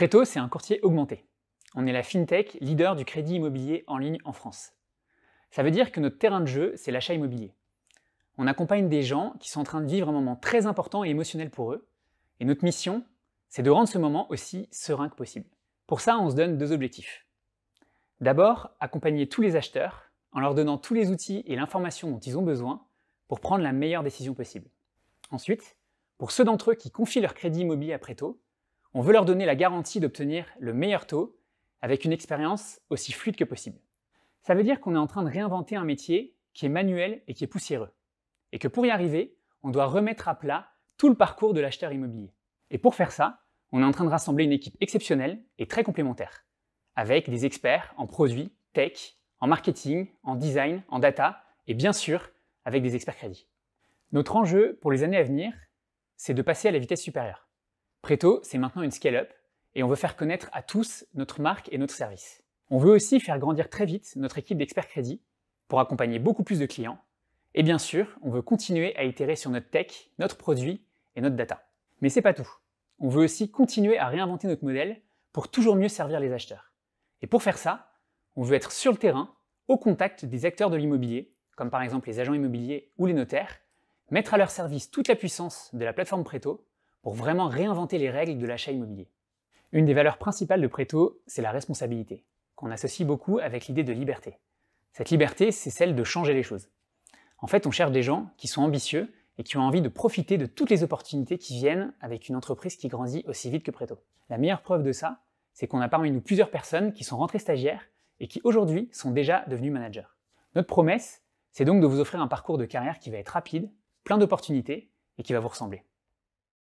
Préto, c'est un courtier augmenté. On est la fintech, leader du crédit immobilier en ligne en France. Ça veut dire que notre terrain de jeu, c'est l'achat immobilier. On accompagne des gens qui sont en train de vivre un moment très important et émotionnel pour eux. Et notre mission, c'est de rendre ce moment aussi serein que possible. Pour ça, on se donne deux objectifs. D'abord, accompagner tous les acheteurs en leur donnant tous les outils et l'information dont ils ont besoin pour prendre la meilleure décision possible. Ensuite, pour ceux d'entre eux qui confient leur crédit immobilier à Préto, on veut leur donner la garantie d'obtenir le meilleur taux avec une expérience aussi fluide que possible. Ça veut dire qu'on est en train de réinventer un métier qui est manuel et qui est poussiéreux. Et que pour y arriver, on doit remettre à plat tout le parcours de l'acheteur immobilier. Et pour faire ça, on est en train de rassembler une équipe exceptionnelle et très complémentaire, avec des experts en produits, tech, en marketing, en design, en data, et bien sûr, avec des experts crédits. Notre enjeu pour les années à venir, c'est de passer à la vitesse supérieure. Preto, c'est maintenant une scale-up et on veut faire connaître à tous notre marque et notre service. On veut aussi faire grandir très vite notre équipe d'experts crédits pour accompagner beaucoup plus de clients. Et bien sûr, on veut continuer à itérer sur notre tech, notre produit et notre data. Mais c'est pas tout. On veut aussi continuer à réinventer notre modèle pour toujours mieux servir les acheteurs. Et pour faire ça, on veut être sur le terrain, au contact des acteurs de l'immobilier, comme par exemple les agents immobiliers ou les notaires, mettre à leur service toute la puissance de la plateforme Préto pour vraiment réinventer les règles de l'achat immobilier. Une des valeurs principales de Préto, c'est la responsabilité, qu'on associe beaucoup avec l'idée de liberté. Cette liberté, c'est celle de changer les choses. En fait, on cherche des gens qui sont ambitieux et qui ont envie de profiter de toutes les opportunités qui viennent avec une entreprise qui grandit aussi vite que Préto. La meilleure preuve de ça, c'est qu'on a parmi nous plusieurs personnes qui sont rentrées stagiaires et qui aujourd'hui sont déjà devenues managers. Notre promesse, c'est donc de vous offrir un parcours de carrière qui va être rapide, plein d'opportunités et qui va vous ressembler.